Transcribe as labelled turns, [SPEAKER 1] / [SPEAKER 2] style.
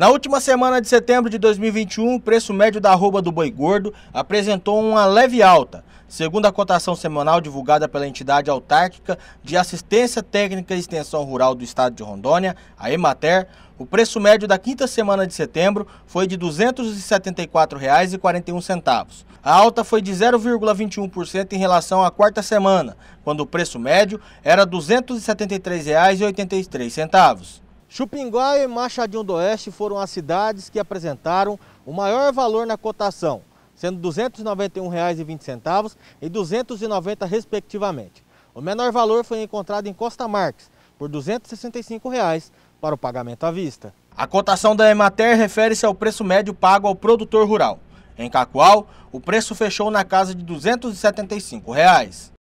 [SPEAKER 1] Na última semana de setembro de 2021, o preço médio da arroba do boi gordo apresentou uma leve alta, segundo a cotação semanal divulgada pela entidade autárquica de assistência técnica e extensão rural do estado de Rondônia, a Emater. O preço médio da quinta semana de setembro foi de R$ 274,41. A alta foi de 0,21% em relação à quarta semana, quando o preço médio era R$ 273,83. Chupinguá e Machadinho do Oeste foram as cidades que apresentaram o maior valor na cotação, sendo R$ 291,20 e R$ 290, respectivamente. O menor valor foi encontrado em Costa Marques, por R$ 265 reais para o pagamento à vista. A cotação da Emater refere-se ao preço médio pago ao produtor rural. Em Cacoal, o preço fechou na casa de R$ 275. Reais.